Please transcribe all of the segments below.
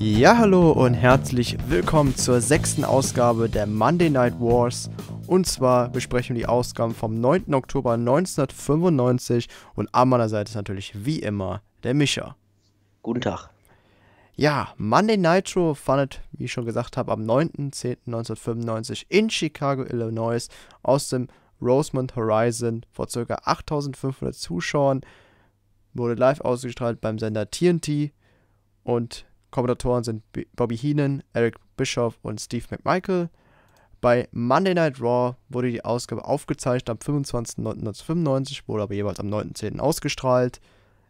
Ja, hallo und herzlich willkommen zur sechsten Ausgabe der Monday Night Wars. Und zwar besprechen wir die Ausgaben vom 9. Oktober 1995 und an meiner Seite ist natürlich wie immer der Micha. Guten Tag. Ja, Monday Nitro fandet, wie ich schon gesagt habe, am 9.10.1995 in Chicago, Illinois aus dem Rosemont Horizon vor ca. 8500 Zuschauern. Wurde live ausgestrahlt beim Sender TNT und Kommentatoren sind Bobby Heenan, Eric Bischoff und Steve McMichael. Bei Monday Night Raw wurde die Ausgabe aufgezeichnet am 25.09.1995, wurde aber jeweils am 9.10. ausgestrahlt.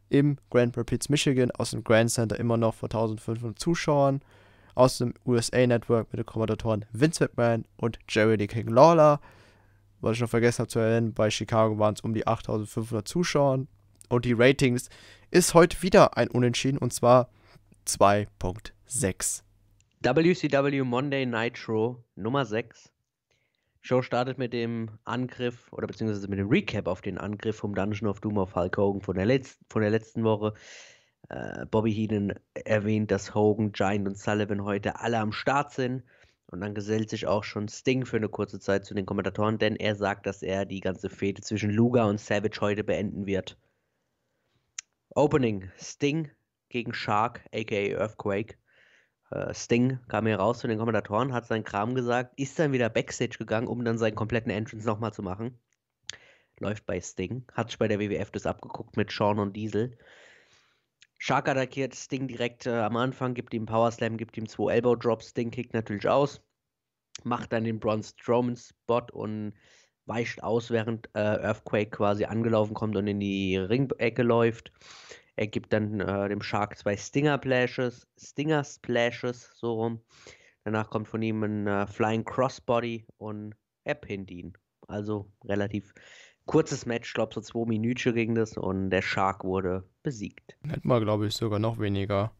Im Grand Rapids, Michigan, aus dem Grand Center immer noch vor 1500 Zuschauern. Aus dem USA Network mit den Kommentatoren Vince McMahon und Jerry D. King Lawler. Was ich noch vergessen habe zu erwähnen, bei Chicago waren es um die 8500 Zuschauer. Und die Ratings ist heute wieder ein Unentschieden und zwar 2.6. WCW Monday Nitro Nummer 6. Show startet mit dem Angriff oder beziehungsweise mit dem Recap auf den Angriff vom Dungeon of Doom auf Hulk Hogan von der, Letz von der letzten Woche. Äh, Bobby Heenan erwähnt, dass Hogan, Giant und Sullivan heute alle am Start sind. Und dann gesellt sich auch schon Sting für eine kurze Zeit zu den Kommentatoren, denn er sagt, dass er die ganze Fehde zwischen Luga und Savage heute beenden wird. Opening: Sting gegen Shark, aka Earthquake. Äh, Sting kam hier raus zu den Kommentatoren, hat seinen Kram gesagt, ist dann wieder Backstage gegangen, um dann seinen kompletten Entrance nochmal zu machen. Läuft bei Sting. Hat sich bei der WWF das abgeguckt mit Sean und Diesel. Shark attackiert Sting direkt äh, am Anfang, gibt ihm Power Slam, gibt ihm zwei Elbow Drops. Sting kickt natürlich aus, macht dann den Braun Strowman Spot und weicht aus, während äh, Earthquake quasi angelaufen kommt und in die Ringecke läuft. Er gibt dann äh, dem Shark zwei Stinger Splashes, Stinger Splashes, so rum. Danach kommt von ihm ein äh, Flying Crossbody und er pinnt ihn. Also relativ kurzes Match, glaube so zwei Minuten ging das und der Shark wurde besiegt. Hätten wir, glaube ich, sogar noch weniger.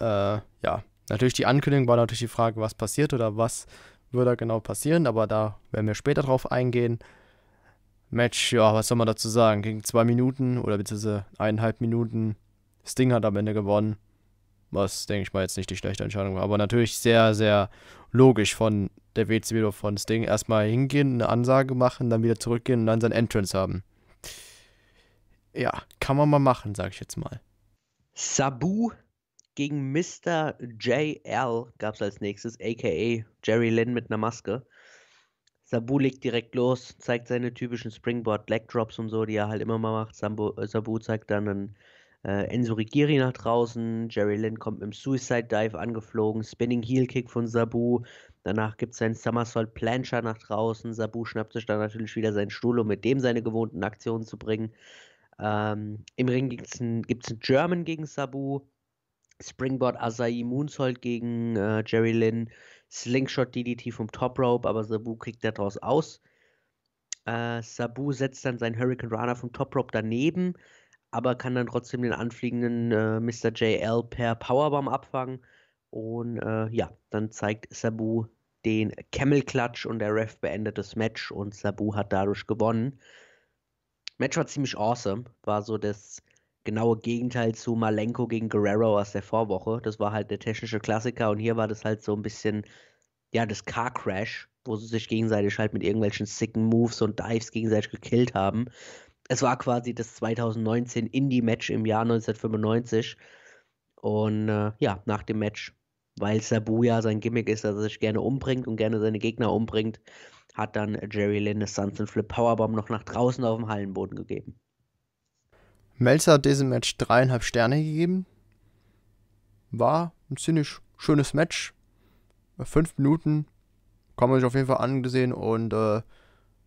Äh, ja, natürlich die Ankündigung war natürlich die Frage, was passiert oder was würde da genau passieren, aber da werden wir später drauf eingehen. Match, ja, was soll man dazu sagen? Ging zwei Minuten oder beziehungsweise eineinhalb Minuten. Sting hat am Ende gewonnen. Was, denke ich mal, jetzt nicht die schlechte Entscheidung war. Aber natürlich sehr, sehr logisch von der WCW von Sting. Erstmal hingehen, eine Ansage machen, dann wieder zurückgehen und dann sein Entrance haben. Ja, kann man mal machen, sage ich jetzt mal. Sabu gegen Mr. JL gab es als nächstes, aka Jerry Lynn mit einer Maske. Sabu legt direkt los, zeigt seine typischen Springboard Leg Drops und so, die er halt immer mal macht. Sambu, äh, Sabu zeigt dann einen äh, Enzo Rigiri nach draußen. Jerry Lynn kommt mit dem Suicide Dive angeflogen, Spinning Heel Kick von Sabu. Danach gibt es seinen Somersault Plancher nach draußen. Sabu schnappt sich dann natürlich wieder seinen Stuhl, um mit dem seine gewohnten Aktionen zu bringen. Ähm, Im Ring gibt es einen German gegen Sabu. Springboard Asai Moonsault gegen äh, Jerry Lynn. Slingshot DDT vom Top Rope, aber Sabu kriegt da draus aus. Äh, Sabu setzt dann seinen Hurricane Runner vom Top Rope daneben, aber kann dann trotzdem den anfliegenden äh, Mr. JL per Powerbomb abfangen. Und äh, ja, dann zeigt Sabu den Camel Clutch und der Ref beendet das Match und Sabu hat dadurch gewonnen. Match war ziemlich awesome, war so das genaue Gegenteil zu Malenko gegen Guerrero aus der Vorwoche. Das war halt der technische Klassiker und hier war das halt so ein bisschen, ja, das Car Crash, wo sie sich gegenseitig halt mit irgendwelchen sicken Moves und Dives gegenseitig gekillt haben. Es war quasi das 2019 Indie-Match im Jahr 1995. Und äh, ja, nach dem Match, weil Sabu ja sein Gimmick ist, dass er sich gerne umbringt und gerne seine Gegner umbringt, hat dann Jerry Lynn eine Sunset Flip Powerbomb noch nach draußen auf dem Hallenboden gegeben. Melzer hat diesem Match dreieinhalb Sterne gegeben. War ein ziemlich schönes Match. Fünf Minuten kann man sich auf jeden Fall angesehen und äh,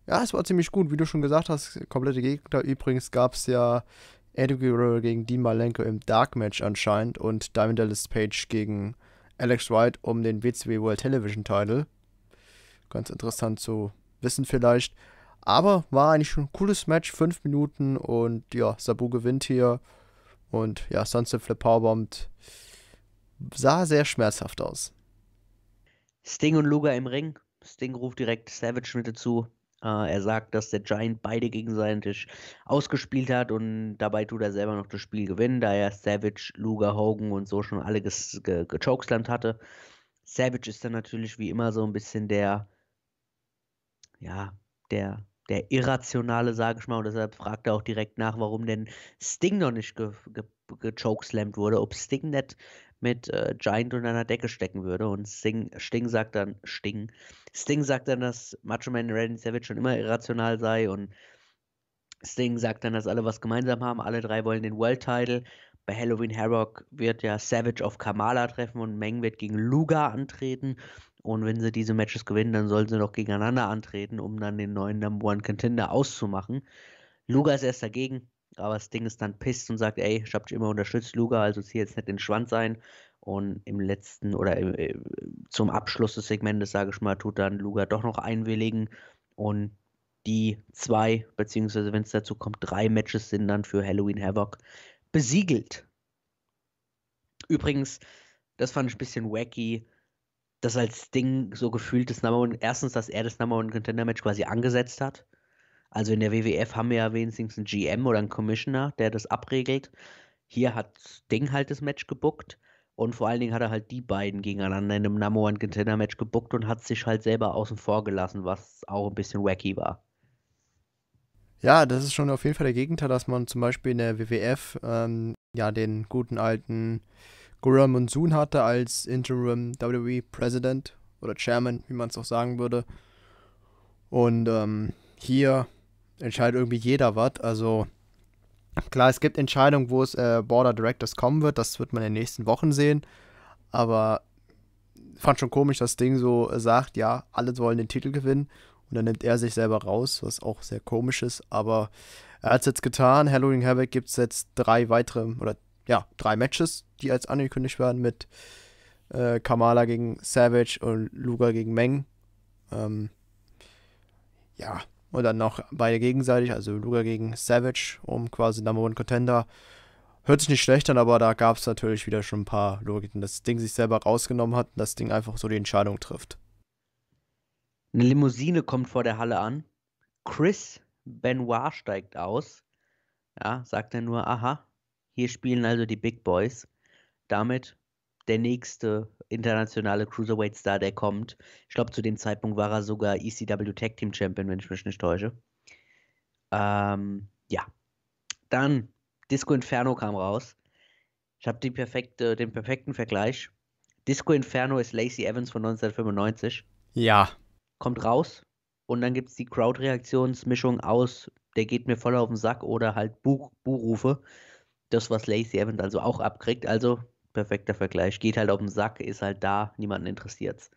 ja, es war ziemlich gut, wie du schon gesagt hast. Komplette Gegner. Übrigens gab es ja Eddie Guerrero gegen Dean Malenko im Dark Match anscheinend und Diamond Dallas Page gegen Alex Wright um den WCW World Television Title. Ganz interessant zu wissen vielleicht. Aber war eigentlich schon ein cooles Match, fünf Minuten und ja, Sabu gewinnt hier. Und ja, Sunset Flip Powerbomb sah sehr schmerzhaft aus. Sting und Luger im Ring. Sting ruft direkt Savage mit dazu. Uh, ah, er sagt, dass der Giant beide gegen seinen Tisch ausgespielt hat und dabei tut er selber noch das Spiel gewinnen, da er Savage, Luger, Hogan und so schon alle ges ge gechokeslamt hatte. Savage ist dann natürlich wie immer so ein bisschen der, ja, der der irrationale, sage ich mal. Und deshalb fragt er auch direkt nach, warum denn Sting noch nicht ge ge wurde, ob Sting nicht mit äh, Giant unter einer Decke stecken würde. Und Sting, Sting sagt dann, Sting, Sting sagt dann, dass Macho Man Randy Savage schon immer irrational sei und Sting sagt dann, dass alle was gemeinsam haben, alle drei wollen den World Title. Bei Halloween Havoc wird ja Savage auf Kamala treffen und Meng wird gegen Luga antreten. Und wenn sie diese Matches gewinnen, dann sollen sie doch gegeneinander antreten, um dann den neuen Number One Contender auszumachen. Luger ist erst dagegen, aber das Ding ist dann pisst und sagt, ey, ich hab dich immer unterstützt, Luger, also zieh jetzt nicht den Schwanz ein. Und im letzten oder im, äh, äh, zum Abschluss des Segmentes, sage ich mal, tut dann Luger doch noch einwilligen. Und die zwei, beziehungsweise wenn es dazu kommt, drei Matches sind dann für Halloween Havoc besiegelt. Übrigens, das fand ich ein bisschen wacky das als Ding so gefühlt ist, erstens, dass er das Number One Contender Match quasi angesetzt hat. Also in der WWF haben wir ja wenigstens einen GM oder einen Commissioner, der das abregelt. Hier hat Ding halt das Match gebuckt und vor allen Dingen hat er halt die beiden gegeneinander in einem Number One Contender Match gebuckt und hat sich halt selber außen vor gelassen, was auch ein bisschen wacky war. Ja, das ist schon auf jeden Fall der Gegenteil, dass man zum Beispiel in der WWF ähm, ja den guten alten Gorilla Monsoon hatte als Interim WWE President oder Chairman, wie man es auch sagen würde. Und ähm, hier entscheidet irgendwie jeder was. Also klar, es gibt Entscheidungen, wo es äh, Border Directors kommen wird. Das wird man in den nächsten Wochen sehen. Aber fand schon komisch, dass Ding so sagt, ja, alle wollen den Titel gewinnen. Und dann nimmt er sich selber raus, was auch sehr komisch ist. Aber er hat es jetzt getan. Halloween Havoc gibt es jetzt drei weitere oder ja, drei Matches, die als angekündigt werden mit äh, Kamala gegen Savage und Luga gegen Meng. Ähm, ja, und dann noch beide gegenseitig, also Luga gegen Savage, um quasi Number One Contender. Hört sich nicht schlecht an, aber da gab es natürlich wieder schon ein paar Logiken, dass das Ding sich selber rausgenommen hat und das Ding einfach so die Entscheidung trifft. Eine Limousine kommt vor der Halle an. Chris Benoit steigt aus. Ja, sagt er nur, aha, hier spielen also die Big Boys. Damit der nächste internationale Cruiserweight-Star, der kommt. Ich glaube, zu dem Zeitpunkt war er sogar ECW Tag Team Champion, wenn ich mich nicht täusche. Ähm, ja. Dann Disco Inferno kam raus. Ich habe perfekte, den perfekten Vergleich. Disco Inferno ist Lacey Evans von 1995. Ja. Kommt raus und dann gibt es die Crowd-Reaktionsmischung aus, der geht mir voll auf den Sack oder halt Buchrufe. Buhrufe. Das, was Lacey Evans also auch abkriegt, also perfekter Vergleich. Geht halt auf den Sack, ist halt da, niemanden interessiert's.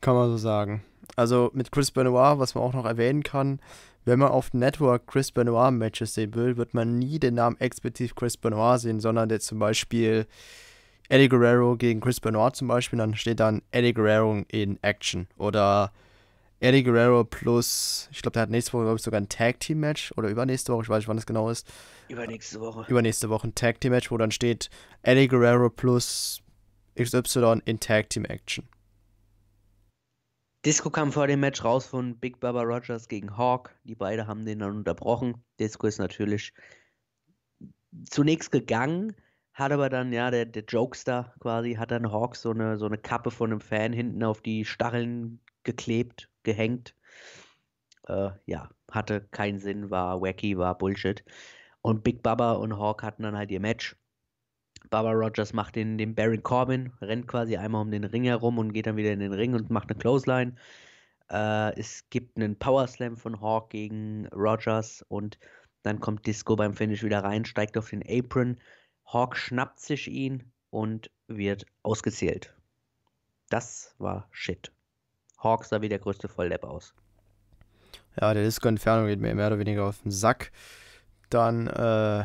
Kann man so sagen. Also mit Chris Benoit, was man auch noch erwähnen kann, wenn man auf Network Chris Benoit Matches sehen will, wird man nie den Namen explizit Chris Benoit sehen, sondern der zum Beispiel Eddie Guerrero gegen Chris Benoit zum Beispiel, dann steht dann Eddie Guerrero in Action oder Eddie Guerrero plus, ich glaube, der hat nächste Woche, glaube ich, sogar ein Tag-Team-Match oder übernächste Woche, ich weiß nicht, wann das genau ist. Übernächste Woche. Übernächste Woche ein Tag-Team-Match, wo dann steht Eddie Guerrero plus XY in Tag-Team-Action. Disco kam vor dem Match raus von Big Baba Rogers gegen Hawk. Die beiden haben den dann unterbrochen. Disco ist natürlich zunächst gegangen, hat aber dann, ja, der, der Jokester quasi, hat dann Hawk so eine, so eine Kappe von einem Fan hinten auf die Stacheln geklebt gehängt. Äh, ja, hatte keinen Sinn, war wacky, war Bullshit. Und Big Baba und Hawk hatten dann halt ihr Match. Baba Rogers macht den, den Baron Corbin, rennt quasi einmal um den Ring herum und geht dann wieder in den Ring und macht eine Clothesline. Äh, es gibt einen Power Slam von Hawk gegen Rogers und dann kommt Disco beim Finish wieder rein, steigt auf den Apron. Hawk schnappt sich ihn und wird ausgezählt. Das war Shit. Hawks sah wie der größte Volldepp aus. Ja, der Disco Inferno geht mir mehr oder weniger auf den Sack. Dann, äh,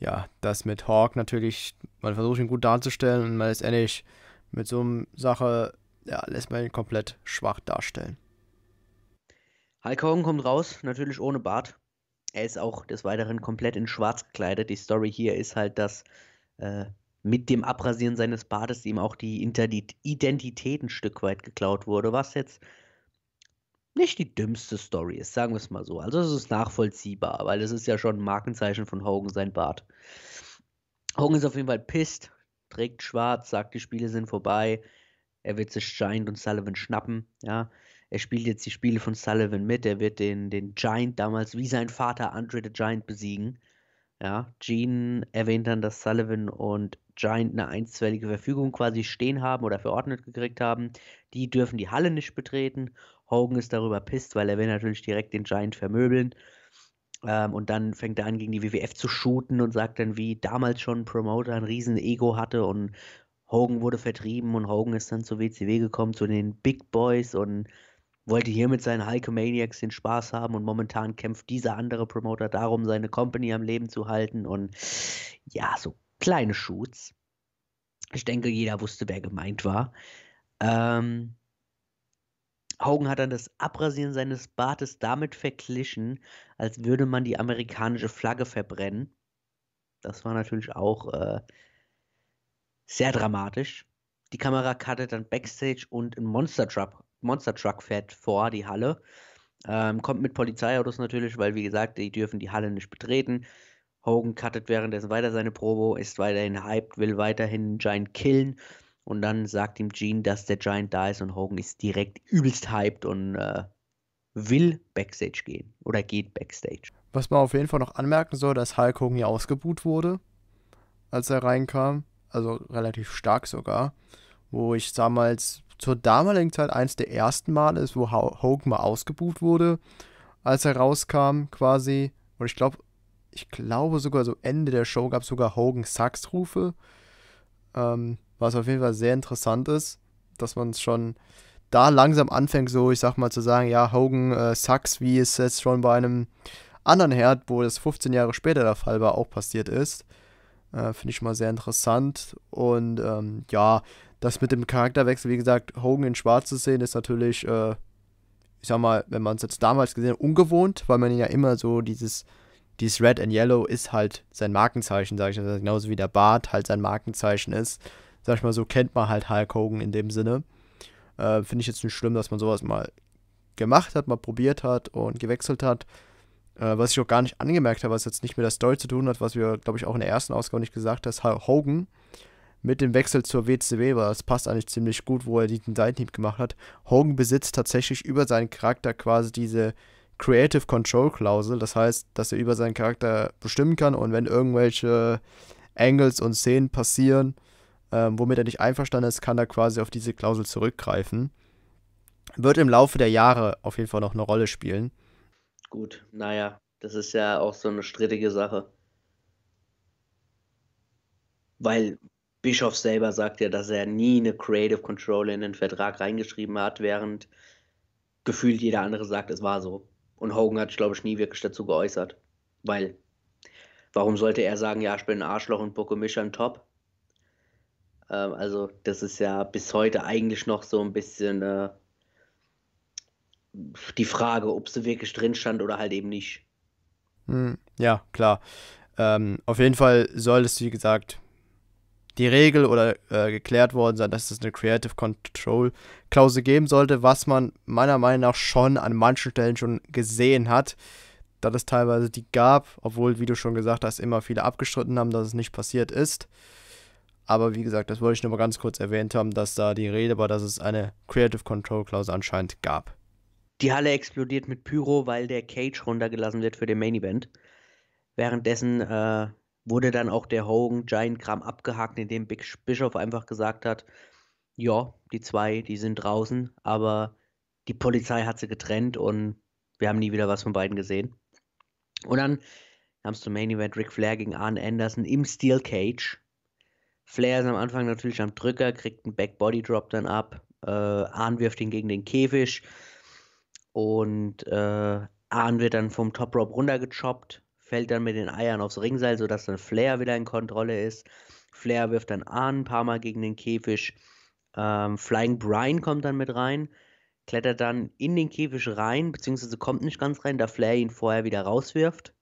ja, das mit Hawk natürlich, man versucht ihn gut darzustellen und man ist ähnlich mit so einer Sache, ja, lässt man ihn komplett schwach darstellen. Hulk Hogan kommt raus, natürlich ohne Bart. Er ist auch des Weiteren komplett in schwarz gekleidet. Die Story hier ist halt, dass äh, mit dem Abrasieren seines Bades ihm auch die Identität ein Stück weit geklaut wurde, was jetzt nicht die dümmste Story ist, sagen wir es mal so. Also es ist nachvollziehbar, weil es ist ja schon ein Markenzeichen von Hogan, sein Bart. Hogan ist auf jeden Fall pisst, trägt schwarz, sagt, die Spiele sind vorbei, er wird sich Giant und Sullivan schnappen, ja. Er spielt jetzt die Spiele von Sullivan mit, er wird den, den Giant damals wie sein Vater Andre the Giant besiegen. Ja, Gene erwähnt dann, dass Sullivan und Giant eine einstweilige Verfügung quasi stehen haben oder verordnet gekriegt haben. Die dürfen die Halle nicht betreten. Hogan ist darüber pisst, weil er will natürlich direkt den Giant vermöbeln. Ähm, und dann fängt er an, gegen die WWF zu shooten und sagt dann, wie damals schon ein Promoter ein riesen Ego hatte und Hogan wurde vertrieben und Hogan ist dann zur WCW gekommen, zu den Big Boys und wollte hier mit seinen Hulkamaniacs den Spaß haben und momentan kämpft dieser andere Promoter darum, seine Company am Leben zu halten und ja, so Kleine Shoots. Ich denke, jeder wusste, wer gemeint war. Ähm, Hogan hat dann das Abrasieren seines Bartes damit verglichen, als würde man die amerikanische Flagge verbrennen. Das war natürlich auch äh, sehr dramatisch. Die Kamera cuttet dann Backstage und ein Monster Truck, Monster Truck fährt vor die Halle. Ähm, kommt mit Polizeiautos natürlich, weil wie gesagt, die dürfen die Halle nicht betreten. Hogan cuttet währenddessen weiter seine Probo, ist weiterhin hyped, will weiterhin Giant killen. Und dann sagt ihm Gene, dass der Giant da ist und Hogan ist direkt übelst hyped und äh, will Backstage gehen oder geht Backstage. Was man auf jeden Fall noch anmerken soll, dass Hulk Hogan ja ausgebuht wurde, als er reinkam. Also relativ stark sogar. Wo ich damals zur damaligen Zeit eins der ersten Male ist, wo Hogan mal ausgebuht wurde, als er rauskam quasi. Und ich glaube, ich glaube sogar so Ende der Show gab es sogar Hogan Sachs Rufe, ähm, was auf jeden Fall sehr interessant ist, dass man es schon da langsam anfängt, so ich sag mal zu sagen, ja, Hogan äh, Sachs, wie es jetzt schon bei einem anderen Herd, wo das 15 Jahre später der Fall war, auch passiert ist. Äh, Finde ich schon mal sehr interessant. Und ähm, ja, das mit dem Charakterwechsel, wie gesagt, Hogan in Schwarz zu sehen, ist natürlich, äh, ich sag mal, wenn man es jetzt damals gesehen hat, ungewohnt, weil man ja immer so dieses dieses Red and Yellow ist halt sein Markenzeichen, sage ich mal. Also genauso wie der Bart halt sein Markenzeichen ist. Sag ich mal, so kennt man halt Hulk Hogan in dem Sinne. Äh, Finde ich jetzt nicht schlimm, dass man sowas mal gemacht hat, mal probiert hat und gewechselt hat. Äh, was ich auch gar nicht angemerkt habe, was jetzt nicht mit der Story zu tun hat, was wir, glaube ich, auch in der ersten Ausgabe nicht gesagt haben, dass Hogan mit dem Wechsel zur WCW weil Das passt eigentlich ziemlich gut, wo er diesen Seitenhieb gemacht hat. Hogan besitzt tatsächlich über seinen Charakter quasi diese Creative Control Klausel. Das heißt, dass er über seinen Charakter bestimmen kann und wenn irgendwelche Angles und Szenen passieren, ähm, womit er nicht einverstanden ist, kann er quasi auf diese Klausel zurückgreifen. Wird im Laufe der Jahre auf jeden Fall noch eine Rolle spielen. Gut, naja, das ist ja auch so eine strittige Sache. Weil Bischof selber sagt ja, dass er nie eine Creative Control in den Vertrag reingeschrieben hat, während gefühlt jeder andere sagt, es war so. Und Hogan hat sich, glaube ich, nie wirklich dazu geäußert. Weil, warum sollte er sagen, ja, ich bin ein Arschloch und Bocke mich an top? Ähm, also, das ist ja bis heute eigentlich noch so ein bisschen äh, die Frage, ob sie wirklich drin stand oder halt eben nicht. Hm, ja, klar. Ähm, auf jeden Fall soll es, wie gesagt, die Regel oder äh, geklärt worden sein, dass es eine Creative Control Klausel geben sollte, was man meiner Meinung nach schon an manchen Stellen schon gesehen hat, da es teilweise die gab, obwohl, wie du schon gesagt hast, immer viele abgestritten haben, dass es nicht passiert ist. Aber wie gesagt, das wollte ich nur mal ganz kurz erwähnt haben, dass da die Rede war, dass es eine Creative Control Klausel anscheinend gab. Die Halle explodiert mit Pyro, weil der Cage runtergelassen wird für den Main Event. Währenddessen äh, wurde dann auch der Hogan-Giant-Kram abgehakt, indem Big Bischof einfach gesagt hat, ja, die zwei, die sind draußen, aber die Polizei hat sie getrennt und wir haben nie wieder was von beiden gesehen. Und dann kam es zum Main Event Ric Flair gegen Arn Anderson im Steel Cage. Flair ist am Anfang natürlich am Drücker, kriegt einen Back Body Drop dann ab. Äh, Arn wirft ihn gegen den Käfig und äh, Arn wird dann vom Top Rope runtergechoppt fällt dann mit den Eiern aufs Ringseil, sodass dann Flair wieder in Kontrolle ist. Flair wirft dann Ahn ein paar Mal gegen den Käfig. Ähm, Flying Brian kommt dann mit rein, klettert dann in den Käfig rein, beziehungsweise kommt nicht ganz rein, da Flair ihn vorher wieder rauswirft.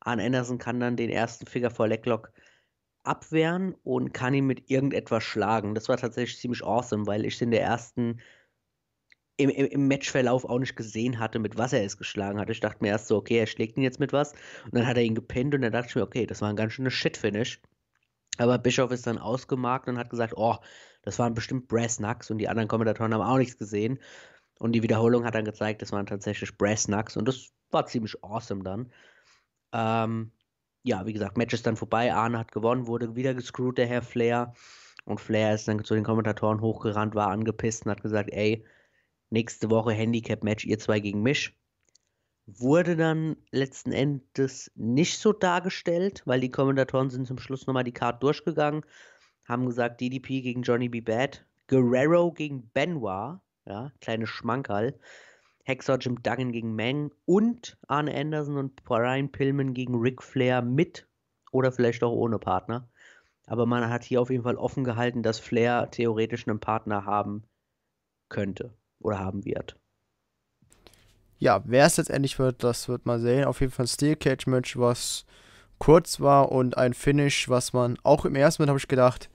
Ahn Anderson kann dann den ersten Finger vor Leglock abwehren und kann ihn mit irgendetwas schlagen. Das war tatsächlich ziemlich awesome, weil ich in der ersten im, im, Matchverlauf auch nicht gesehen hatte, mit was er es geschlagen hatte. Ich dachte mir erst so, okay, er schlägt ihn jetzt mit was. Und dann hat er ihn gepinnt und dann dachte ich mir, okay, das war ein ganz schönes Shit-Finish. Aber Bischof ist dann ausgemarkt und hat gesagt, oh, das waren bestimmt Brass Knucks und die anderen Kommentatoren haben auch nichts gesehen. Und die Wiederholung hat dann gezeigt, das waren tatsächlich Brass Knucks und das war ziemlich awesome dann. Ähm, ja, wie gesagt, Match ist dann vorbei. Arne hat gewonnen, wurde wieder gescrewt, der Herr Flair. Und Flair ist dann zu den Kommentatoren hochgerannt, war angepisst und hat gesagt, ey, nächste Woche Handicap-Match, ihr zwei gegen mich. Wurde dann letzten Endes nicht so dargestellt, weil die Kommentatoren sind zum Schluss nochmal die Karte durchgegangen, haben gesagt, DDP gegen Johnny B. Bad, Guerrero gegen Benoit, ja, kleine Schmankerl, Hexer Jim Duggan gegen Meng und Arne Anderson und Brian Pillman gegen Ric Flair mit oder vielleicht auch ohne Partner. Aber man hat hier auf jeden Fall offen gehalten, dass Flair theoretisch einen Partner haben könnte oder haben wird. Ja, wer es letztendlich wird, das wird man sehen. Auf jeden Fall ein Steel Cage Match, was kurz war und ein Finish, was man auch im ersten Moment habe ich gedacht,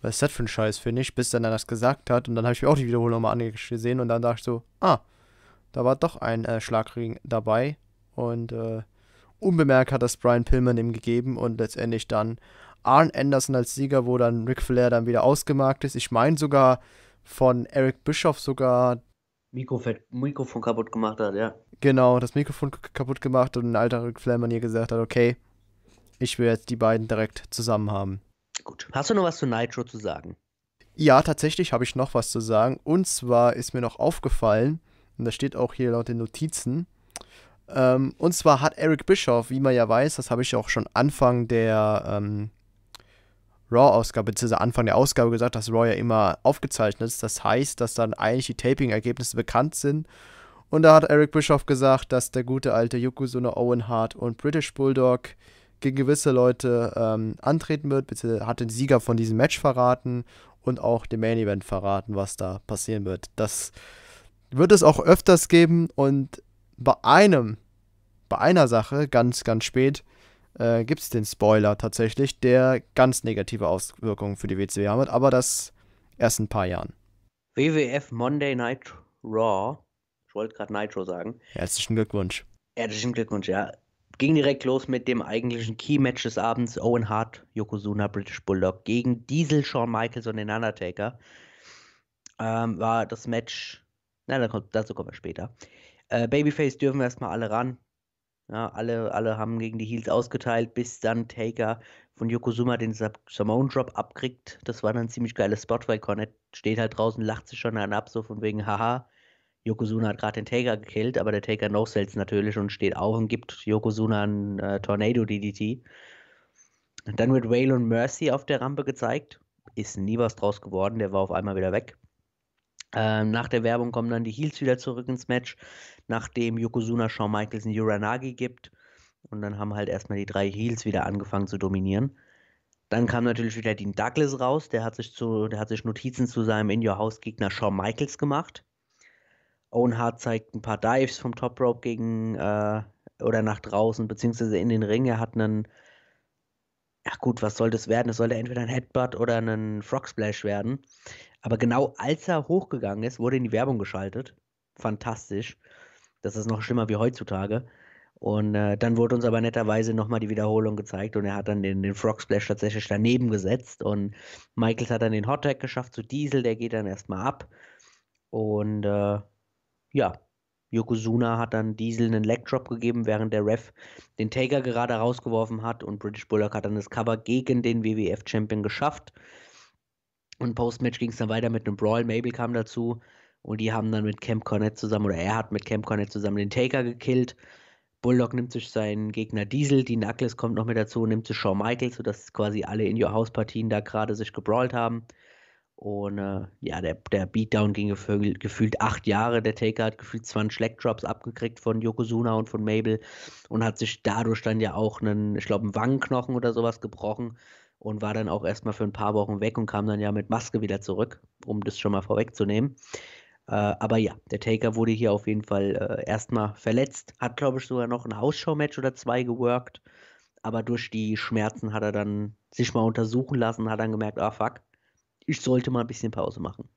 was ist das für ein scheiß Finish, bis dann er das gesagt hat und dann habe ich mir auch die Wiederholung nochmal angesehen und dann dachte ich so, ah, da war doch ein äh, Schlagring dabei und äh, unbemerkt hat das Brian Pillman ihm gegeben und letztendlich dann Arn Anderson als Sieger, wo dann Ric Flair dann wieder ausgemarkt ist. Ich meine sogar, von Eric Bischoff sogar Mikrofon, Mikrofon kaputt gemacht hat, ja. Genau, das Mikrofon kaputt gemacht und ein alter Rick Flair hier gesagt hat, okay, ich will jetzt die beiden direkt zusammen haben. Gut. Hast du noch was zu Nitro zu sagen? Ja, tatsächlich habe ich noch was zu sagen. Und zwar ist mir noch aufgefallen, und das steht auch hier laut den Notizen, ähm, und zwar hat Eric Bischoff, wie man ja weiß, das habe ich auch schon Anfang der ähm, Raw-Ausgabe, beziehungsweise Anfang der Ausgabe gesagt, dass Raw ja immer aufgezeichnet ist. Das heißt, dass dann eigentlich die Taping-Ergebnisse bekannt sind. Und da hat Eric Bischoff gesagt, dass der gute alte Yokozuna Owen Hart und British Bulldog gegen gewisse Leute ähm, antreten wird, beziehungsweise hat den Sieger von diesem Match verraten und auch dem Main Event verraten, was da passieren wird. Das wird es auch öfters geben und bei einem, bei einer Sache, ganz, ganz spät, äh, gibt es den Spoiler tatsächlich, der ganz negative Auswirkungen für die WCW hat, aber das erst in ein paar Jahren. WWF Monday Night Raw, ich wollte gerade Nitro sagen. Herzlichen Glückwunsch. Herzlichen Glückwunsch, ja. Ging direkt los mit dem eigentlichen Key-Match des Abends. Owen Hart, Yokozuna, British Bulldog gegen Diesel, Shawn Michaels und den Undertaker. Ähm, war das Match. na, dazu kommen wir später. Äh, Babyface dürfen erstmal alle ran. Ja, alle, alle haben gegen die Heels ausgeteilt, bis dann Taker von Yokozuna den Samoan Drop abkriegt. Das war dann ein ziemlich geiles Spot, weil Cornette steht halt draußen, lacht sich schon einen ab, so von wegen, haha, Yokozuna hat gerade den Taker gekillt, aber der Taker no sells natürlich und steht auch und gibt Yokozuna einen äh, Tornado DDT. Dann wird Whale und Mercy auf der Rampe gezeigt. Ist nie was draus geworden, der war auf einmal wieder weg. Ähm, nach der Werbung kommen dann die Heels wieder zurück ins Match, nachdem Yokozuna Shawn Michaels und Uranagi gibt. Und dann haben halt erstmal die drei Heels wieder angefangen zu dominieren. Dann kam natürlich wieder Dean Douglas raus, der hat sich, zu, der hat sich Notizen zu seinem In-Your-House-Gegner Shawn Michaels gemacht. Owen Hart zeigt ein paar Dives vom Top Rope gegen äh, oder nach draußen, beziehungsweise in den Ring. Er hat einen, ja gut, was soll das werden? Es sollte entweder ein Headbutt oder ein Frog Splash werden. Aber genau als er hochgegangen ist, wurde in die Werbung geschaltet. Fantastisch. Das ist noch schlimmer wie heutzutage. Und äh, dann wurde uns aber netterweise nochmal die Wiederholung gezeigt und er hat dann den, den Frog Splash tatsächlich daneben gesetzt. Und Michaels hat dann den Hot Tag geschafft zu Diesel, der geht dann erstmal ab. Und äh, ja, Yokozuna hat dann Diesel einen Leg Drop gegeben, während der Ref den Taker gerade rausgeworfen hat und British Bullock hat dann das Cover gegen den WWF Champion geschafft. Und Post-Match ging es dann weiter mit einem Brawl. Mabel kam dazu und die haben dann mit Camp Cornett zusammen, oder er hat mit Camp Cornett zusammen den Taker gekillt. Bulldog nimmt sich seinen Gegner Diesel, die Knuckles kommt noch mit dazu, und nimmt sich Shawn Michaels, sodass quasi alle In-Your-House-Partien da gerade sich gebrawlt haben. Und äh, ja, der, der Beatdown ging gefühl, gefühlt acht Jahre. Der Taker hat gefühlt 20 Schleckdrops abgekriegt von Yokozuna und von Mabel und hat sich dadurch dann ja auch einen, ich glaube, einen Wangenknochen oder sowas gebrochen und war dann auch erstmal für ein paar Wochen weg und kam dann ja mit Maske wieder zurück, um das schon mal vorwegzunehmen. Äh, aber ja, der Taker wurde hier auf jeden Fall äh, erstmal verletzt, hat glaube ich sogar noch ein Hausschau-Match oder zwei geworkt, aber durch die Schmerzen hat er dann sich mal untersuchen lassen, hat dann gemerkt, ah fuck, ich sollte mal ein bisschen Pause machen.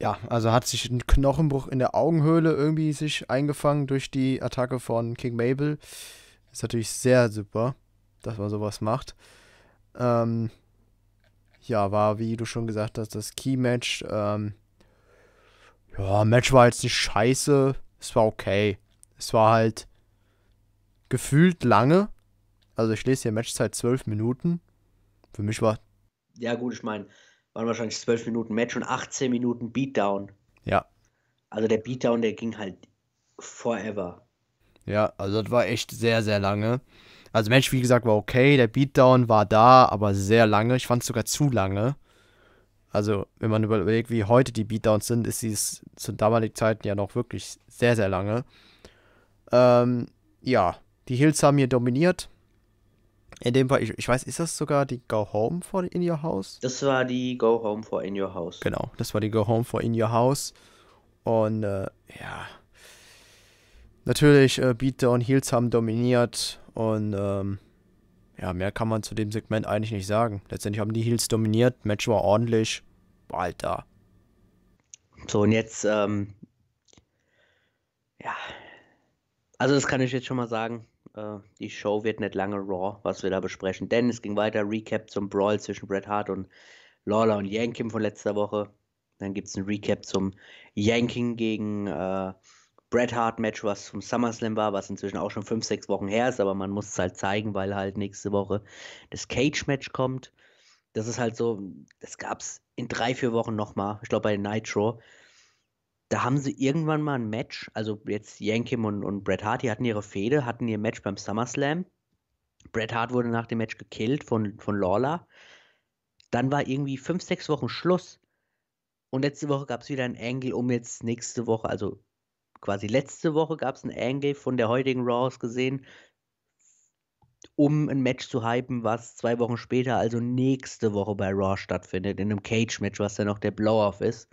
Ja, also hat sich ein Knochenbruch in der Augenhöhle irgendwie sich eingefangen durch die Attacke von King Mabel. Ist natürlich sehr super, dass man sowas macht. Ähm, ja, war, wie du schon gesagt hast, das Key-Match. Ähm, ja, Match war jetzt nicht scheiße. Es war okay. Es war halt gefühlt lange. Also ich lese hier Matchzeit 12 Minuten. Für mich war. Ja, gut, ich meine, waren wahrscheinlich 12 Minuten Match und 18 Minuten Beatdown. Ja. Also der Beatdown, der ging halt forever. Ja, also das war echt sehr, sehr lange. Also Mensch, wie gesagt, war okay, der Beatdown war da, aber sehr lange. Ich fand es sogar zu lange. Also, wenn man überlegt, wie heute die Beatdowns sind, ist dies zu damaligen Zeiten ja noch wirklich sehr, sehr lange. Ähm, ja, die Hills haben hier dominiert. In dem Fall, ich, ich, weiß, ist das sogar die Go Home for In Your House? Das war die Go Home for In Your House. Genau, das war die Go Home for In Your House. Und äh, ja, natürlich, äh, Beatdown Heels haben dominiert. Und ähm, ja, mehr kann man zu dem Segment eigentlich nicht sagen. Letztendlich haben die Heels dominiert, Match war ordentlich. Alter. So, und jetzt, ähm, ja. Also, das kann ich jetzt schon mal sagen. Äh, die Show wird nicht lange Raw, was wir da besprechen. Denn es ging weiter: Recap zum Brawl zwischen Bret Hart und Lawler und Yankim von letzter Woche. Dann gibt es ein Recap zum Yanking gegen. Äh, Bret Hart-Match, was zum SummerSlam war, was inzwischen auch schon 5, 6 Wochen her ist, aber man muss es halt zeigen, weil halt nächste Woche das Cage-Match kommt. Das ist halt so, das gab es in drei, vier Wochen nochmal, ich glaube bei Nitro. Da haben sie irgendwann mal ein Match, also jetzt Yankim und, und Bret Hart, die hatten ihre Fehde, hatten ihr Match beim SummerSlam. Bret Hart wurde nach dem Match gekillt von, von Lawler. Dann war irgendwie fünf, sechs Wochen Schluss. Und letzte Woche gab es wieder ein Angle, um jetzt nächste Woche, also quasi letzte Woche gab es ein Angle von der heutigen Raw aus gesehen, um ein Match zu hypen, was zwei Wochen später, also nächste Woche bei Raw stattfindet, in einem Cage-Match, was dann noch der Blow-Off ist,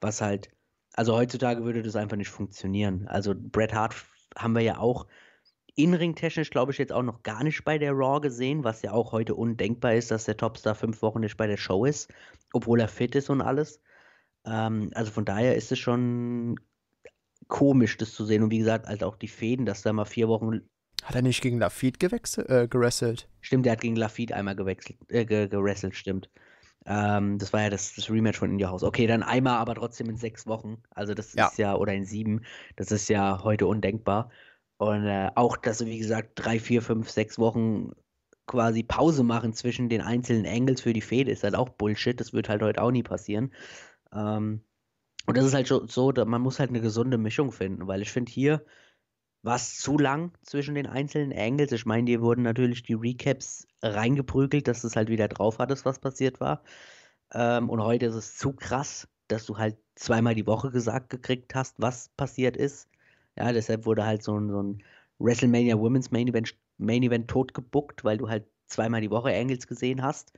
was halt, also heutzutage würde das einfach nicht funktionieren. Also Bret Hart haben wir ja auch Inring-technisch, glaube ich, jetzt auch noch gar nicht bei der Raw gesehen, was ja auch heute undenkbar ist, dass der Topstar fünf Wochen nicht bei der Show ist, obwohl er fit ist und alles. Ähm, also von daher ist es schon komisch, das zu sehen. Und wie gesagt, also auch die Fäden, dass da mal vier Wochen. Hat er nicht gegen Lafitte gewechselt, äh, gerasselt? Stimmt, er hat gegen Lafitte einmal gewechselt, äh, gerasselt, stimmt. Ähm, das war ja das, das Rematch von India House. Okay, dann einmal, aber trotzdem in sechs Wochen. Also das ja. ist ja, oder in sieben, das ist ja heute undenkbar. Und äh, auch, dass sie, wie gesagt, drei, vier, fünf, sechs Wochen quasi Pause machen zwischen den einzelnen Angles für die Fehde, ist halt auch Bullshit. Das wird halt heute auch nie passieren. Ähm, und das ist halt so, man muss halt eine gesunde Mischung finden, weil ich finde, hier war es zu lang zwischen den einzelnen Angles. Ich meine, dir wurden natürlich die Recaps reingeprügelt, dass du es halt wieder drauf hattest, was passiert war. Ähm, und heute ist es zu krass, dass du halt zweimal die Woche gesagt gekriegt hast, was passiert ist. Ja, deshalb wurde halt so ein, so ein WrestleMania Women's Main Event, Main Event tot gebuckt, weil du halt zweimal die Woche Angles gesehen hast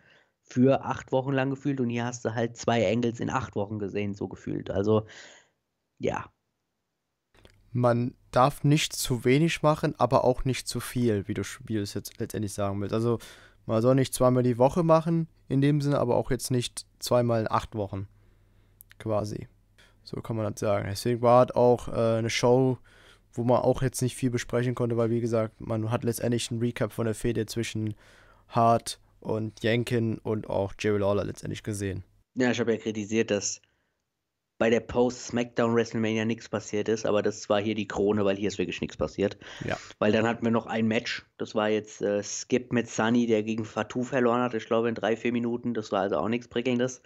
für acht Wochen lang gefühlt und hier hast du halt zwei Engels in acht Wochen gesehen, so gefühlt. Also, ja. Man darf nicht zu wenig machen, aber auch nicht zu viel, wie du, wie du es jetzt letztendlich sagen willst. Also, man soll nicht zweimal die Woche machen, in dem Sinne, aber auch jetzt nicht zweimal in acht Wochen. Quasi. So kann man das sagen. Deswegen war halt auch äh, eine Show, wo man auch jetzt nicht viel besprechen konnte, weil, wie gesagt, man hat letztendlich einen Recap von der Fehde zwischen Hart, und Jenkin und auch Jerry Lawler letztendlich gesehen. Ja, ich habe ja kritisiert, dass bei der Post-Smackdown-WrestleMania nichts passiert ist, aber das war hier die Krone, weil hier ist wirklich nichts passiert. Ja. Weil dann hatten wir noch ein Match, das war jetzt äh, Skip mit Sunny, der gegen Fatou verloren hat, ich glaube in drei, vier Minuten, das war also auch nichts Prickelndes.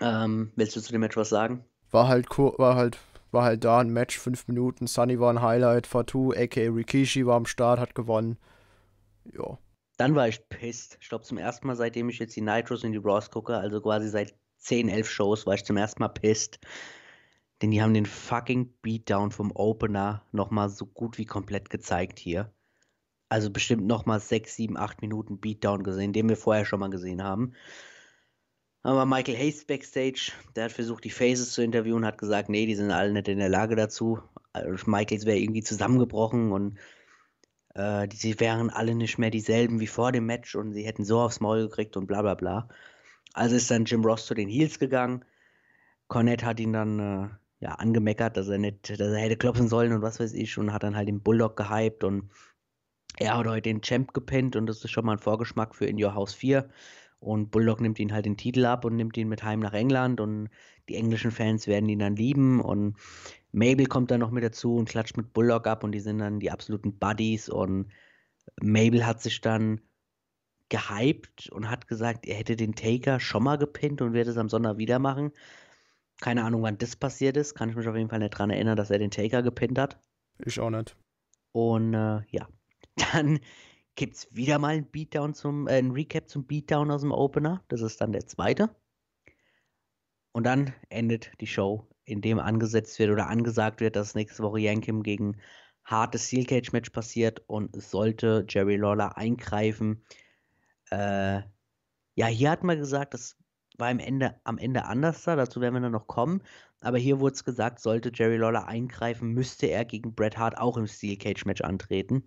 Ähm, willst du zu dem Match was sagen? War halt, war halt, war halt da ein Match, fünf Minuten, Sunny war ein Highlight, Fatou, aka Rikishi war am Start, hat gewonnen. Ja. Dann war ich pissed. Ich glaube, zum ersten Mal, seitdem ich jetzt die Nitros in die Raws gucke, also quasi seit 10, 11 Shows, war ich zum ersten Mal pissed. Denn die haben den fucking Beatdown vom Opener nochmal so gut wie komplett gezeigt hier. Also bestimmt nochmal 6, 7, 8 Minuten Beatdown gesehen, den wir vorher schon mal gesehen haben. Aber Michael Hayes backstage, der hat versucht, die Faces zu interviewen, hat gesagt, nee, die sind alle nicht in der Lage dazu. Also Michaels wäre irgendwie zusammengebrochen und äh, sie wären alle nicht mehr dieselben wie vor dem Match und sie hätten so aufs Maul gekriegt und bla bla bla. Also ist dann Jim Ross zu den Heels gegangen. Cornette hat ihn dann äh, ja, angemeckert, dass er nicht, dass er hätte klopfen sollen und was weiß ich und hat dann halt den Bulldog gehypt und er hat heute den Champ gepinnt und das ist schon mal ein Vorgeschmack für In Your House 4. Und Bulldog nimmt ihn halt den Titel ab und nimmt ihn mit heim nach England und die englischen Fans werden ihn dann lieben und Mabel kommt dann noch mit dazu und klatscht mit Bullock ab und die sind dann die absoluten Buddies und Mabel hat sich dann gehypt und hat gesagt, er hätte den Taker schon mal gepinnt und wird es am Sonntag wieder machen. Keine Ahnung, wann das passiert ist. Kann ich mich auf jeden Fall nicht dran erinnern, dass er den Taker gepinnt hat. Ich auch nicht. Und äh, ja, dann gibt es wieder mal ein Beatdown zum, äh, ein Recap zum Beatdown aus dem Opener. Das ist dann der zweite. Und dann endet die Show in dem angesetzt wird oder angesagt wird, dass nächste Woche Yankim gegen hartes Steel Cage Match passiert und sollte Jerry Lawler eingreifen. Äh, ja, hier hat man gesagt, das war am Ende, am Ende anders da, dazu werden wir dann noch kommen. Aber hier wurde es gesagt, sollte Jerry Lawler eingreifen, müsste er gegen Bret Hart auch im Steel Cage Match antreten.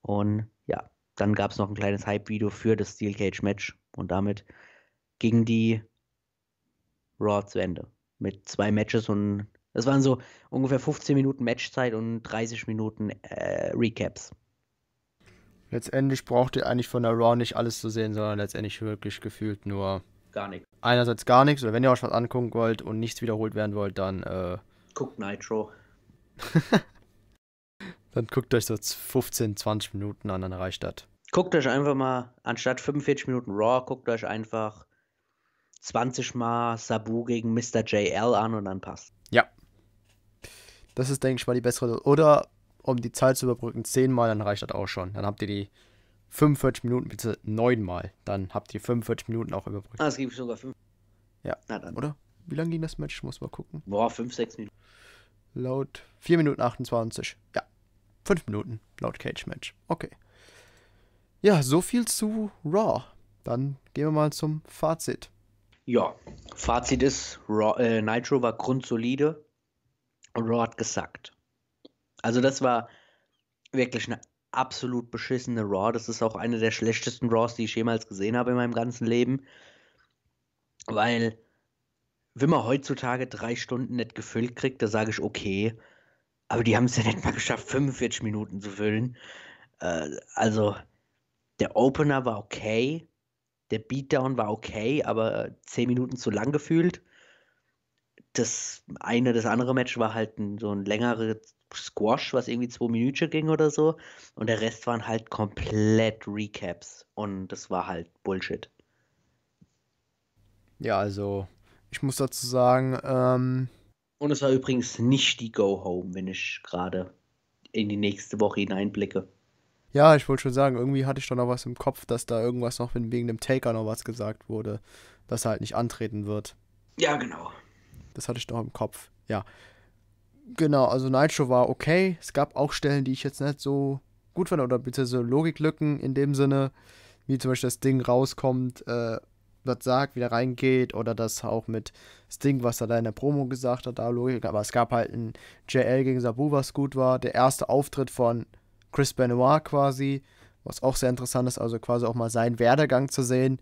Und ja, dann gab es noch ein kleines Hype-Video für das Steel Cage Match und damit ging die Raw zu Ende mit zwei Matches und das waren so ungefähr 15 Minuten Matchzeit und 30 Minuten äh, Recaps. Letztendlich braucht ihr eigentlich von der Raw nicht alles zu sehen, sondern letztendlich wirklich gefühlt nur gar nichts. Einerseits gar nichts, oder wenn ihr euch was angucken wollt und nichts wiederholt werden wollt, dann äh, guckt Nitro. dann guckt euch so 15, 20 Minuten an, dann reicht das. Guckt euch einfach mal, anstatt 45 Minuten Raw, guckt euch einfach 20 Mal Sabu gegen Mr. JL an und dann passt. Ja. Das ist, denke ich mal, die bessere. Oder um die Zeit zu überbrücken, 10 Mal, dann reicht das auch schon. Dann habt ihr die 45 Minuten, bitte 9 Mal. Dann habt ihr 45 Minuten auch überbrückt. Ah, es gibt sogar 5. Ja. Na dann. Oder? Wie lange ging das Match? Ich muss mal gucken. Boah, 5, 6 Minuten. Laut 4 Minuten 28. Ja. 5 Minuten laut Cage Match. Okay. Ja, so viel zu Raw. Dann gehen wir mal zum Fazit. Ja, Fazit ist, Raw, äh, Nitro war grundsolide und Raw hat gesackt. Also das war wirklich eine absolut beschissene Raw. Das ist auch eine der schlechtesten Raws, die ich jemals gesehen habe in meinem ganzen Leben. Weil, wenn man heutzutage drei Stunden nicht gefüllt kriegt, da sage ich okay. Aber die haben es ja nicht mal geschafft, 45 Minuten zu füllen. Äh, also, der Opener war okay. Der Beatdown war okay, aber zehn Minuten zu lang gefühlt. Das eine, das andere Match war halt ein, so ein längerer Squash, was irgendwie zwei Minuten ging oder so. Und der Rest waren halt komplett Recaps. Und das war halt Bullshit. Ja, also ich muss dazu sagen. Ähm und es war übrigens nicht die Go Home, wenn ich gerade in die nächste Woche hineinblicke. Ja, ich wollte schon sagen, irgendwie hatte ich doch noch was im Kopf, dass da irgendwas noch wegen dem Taker noch was gesagt wurde, dass er halt nicht antreten wird. Ja, genau. Das hatte ich noch im Kopf, ja. Genau, also Nitro war okay. Es gab auch Stellen, die ich jetzt nicht so gut fand, oder beziehungsweise Logiklücken in dem Sinne, wie zum Beispiel das Ding rauskommt, äh, was sagt, wieder reingeht, oder das auch mit Sting, was er da in der Promo gesagt hat, da Logik. Aber es gab halt ein JL gegen Sabu, was gut war. Der erste Auftritt von Chris Benoit quasi, was auch sehr interessant ist, also quasi auch mal seinen Werdegang zu sehen.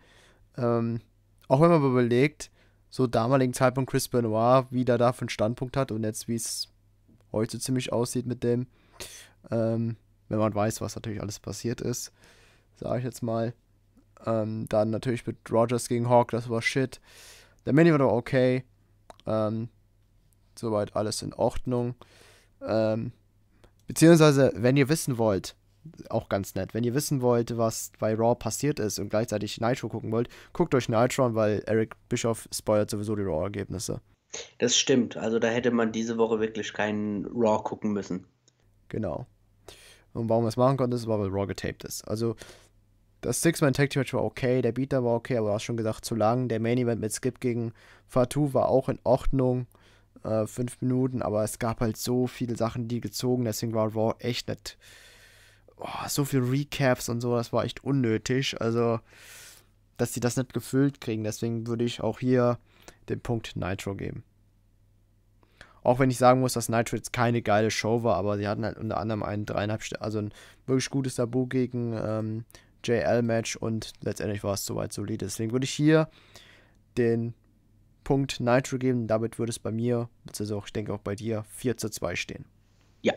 Ähm, auch wenn man überlegt, so damaligen Zeitpunkt Chris Benoit, wie der da für einen Standpunkt hat und jetzt wie es heute ziemlich aussieht mit dem, ähm, wenn man weiß, was natürlich alles passiert ist, sage ich jetzt mal. Ähm, dann natürlich mit Rogers gegen Hawk, das war shit. Der Mini war doch okay. Ähm, soweit alles in Ordnung. Ähm, Beziehungsweise, wenn ihr wissen wollt, auch ganz nett, wenn ihr wissen wollt, was bei Raw passiert ist und gleichzeitig Nitro gucken wollt, guckt euch Nitro an, weil Eric Bischoff spoilert sowieso die Raw-Ergebnisse. Das stimmt, also da hätte man diese Woche wirklich keinen Raw gucken müssen. Genau. Und warum er es machen konnte, ist, weil Raw getaped ist. Also, das Six-Man-Tag-Match war okay, der Beater war okay, aber du hast schon gesagt, zu lang. Der Main-Event mit Skip gegen Fatou war auch in Ordnung äh, fünf Minuten, aber es gab halt so viele Sachen, die gezogen, deswegen war Raw echt nicht. Oh, so viel Recaps und so, das war echt unnötig. Also, dass sie das nicht gefüllt kriegen, deswegen würde ich auch hier den Punkt Nitro geben. Auch wenn ich sagen muss, dass Nitro jetzt keine geile Show war, aber sie hatten halt unter anderem einen dreieinhalb, also ein wirklich gutes Tabu gegen ähm, JL-Match und letztendlich war es soweit solide. Deswegen würde ich hier den Punkt Nitro geben. Damit würde es bei mir, beziehungsweise auch, ich denke auch bei dir, 4 zu 2 stehen. Ja.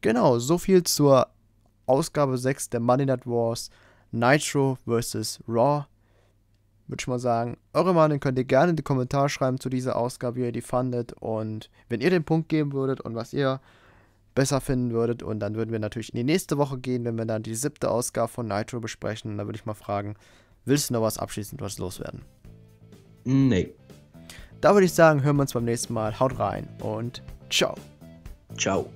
Genau, so viel zur Ausgabe 6 der Money Night Wars Nitro vs. Raw. Würde ich mal sagen, eure Meinung könnt ihr gerne in die Kommentare schreiben zu dieser Ausgabe, wie ihr die fandet und wenn ihr den Punkt geben würdet und was ihr besser finden würdet. Und dann würden wir natürlich in die nächste Woche gehen, wenn wir dann die siebte Ausgabe von Nitro besprechen. Da würde ich mal fragen, willst du noch was abschließend was loswerden? Nee. Da würde ich sagen, hören wir uns beim nächsten Mal. Haut rein und ciao. Ciao.